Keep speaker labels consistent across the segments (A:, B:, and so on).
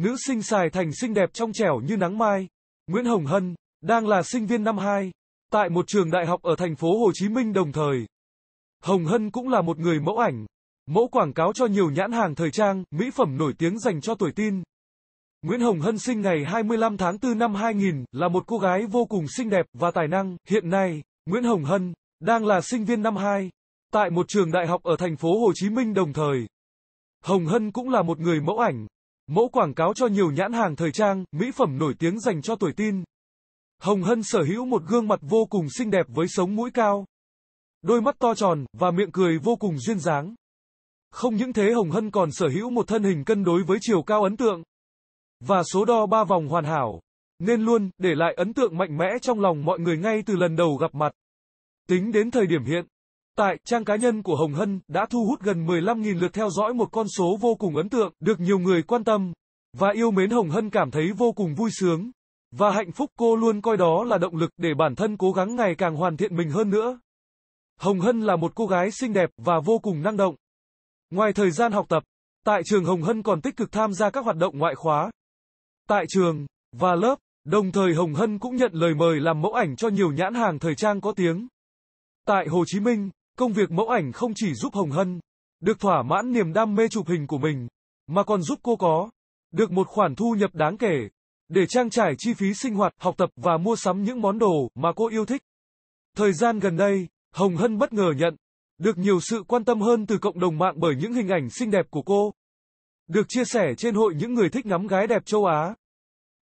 A: Nữ sinh xài thành xinh đẹp trong trẻo như nắng mai. Nguyễn Hồng Hân, đang là sinh viên năm 2, tại một trường đại học ở thành phố Hồ Chí Minh đồng thời. Hồng Hân cũng là một người mẫu ảnh, mẫu quảng cáo cho nhiều nhãn hàng thời trang, mỹ phẩm nổi tiếng dành cho tuổi teen. Nguyễn Hồng Hân sinh ngày 25 tháng 4 năm 2000, là một cô gái vô cùng xinh đẹp và tài năng. Hiện nay, Nguyễn Hồng Hân đang là sinh viên năm 2 tại một trường đại học ở thành phố Hồ Chí Minh đồng thời. Hồng Hân cũng là một người mẫu ảnh, mẫu quảng cáo cho nhiều nhãn hàng thời trang, mỹ phẩm nổi tiếng dành cho tuổi teen. Hồng Hân sở hữu một gương mặt vô cùng xinh đẹp với sống mũi cao, đôi mắt to tròn và miệng cười vô cùng duyên dáng. Không những thế Hồng Hân còn sở hữu một thân hình cân đối với chiều cao ấn tượng và số đo ba vòng hoàn hảo, nên luôn để lại ấn tượng mạnh mẽ trong lòng mọi người ngay từ lần đầu gặp mặt. Tính đến thời điểm hiện Tại trang cá nhân của Hồng Hân đã thu hút gần 15.000 lượt theo dõi một con số vô cùng ấn tượng, được nhiều người quan tâm và yêu mến Hồng Hân cảm thấy vô cùng vui sướng và hạnh phúc cô luôn coi đó là động lực để bản thân cố gắng ngày càng hoàn thiện mình hơn nữa. Hồng Hân là một cô gái xinh đẹp và vô cùng năng động. Ngoài thời gian học tập, tại trường Hồng Hân còn tích cực tham gia các hoạt động ngoại khóa. Tại trường và lớp, đồng thời Hồng Hân cũng nhận lời mời làm mẫu ảnh cho nhiều nhãn hàng thời trang có tiếng. Tại Hồ Chí Minh, Công việc mẫu ảnh không chỉ giúp Hồng Hân được thỏa mãn niềm đam mê chụp hình của mình, mà còn giúp cô có được một khoản thu nhập đáng kể để trang trải chi phí sinh hoạt, học tập và mua sắm những món đồ mà cô yêu thích. Thời gian gần đây, Hồng Hân bất ngờ nhận được nhiều sự quan tâm hơn từ cộng đồng mạng bởi những hình ảnh xinh đẹp của cô được chia sẻ trên hội những người thích ngắm gái đẹp châu Á.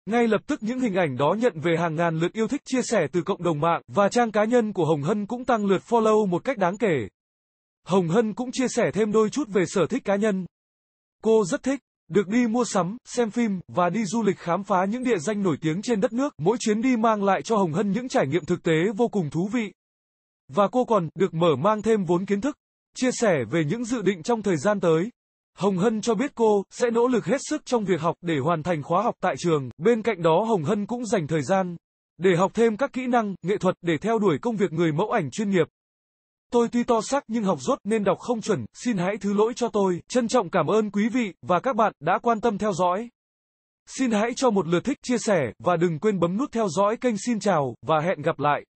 A: Ngay lập tức những hình ảnh đó nhận về hàng ngàn lượt yêu thích chia sẻ từ cộng đồng mạng, và trang cá nhân của Hồng Hân cũng tăng lượt follow một cách đáng kể. Hồng Hân cũng chia sẻ thêm đôi chút về sở thích cá nhân. Cô rất thích được đi mua sắm, xem phim và đi du lịch khám phá những địa danh nổi tiếng trên đất nước, mỗi chuyến đi mang lại cho Hồng Hân những trải nghiệm thực tế vô cùng thú vị. Và cô còn được mở mang thêm vốn kiến thức, chia sẻ về những dự định trong thời gian tới. Hồng Hân cho biết cô sẽ nỗ lực hết sức trong việc học để hoàn thành khóa học tại trường. Bên cạnh đó Hồng Hân cũng dành thời gian để học thêm các kỹ năng, nghệ thuật để theo đuổi công việc người mẫu ảnh chuyên nghiệp. Tôi tuy to xác nhưng học rốt nên đọc không chuẩn, xin hãy thứ lỗi cho tôi. Trân trọng cảm ơn quý vị và các bạn đã quan tâm theo dõi. Xin hãy cho một lượt thích, chia sẻ và đừng quên bấm nút theo dõi kênh xin chào và hẹn gặp lại.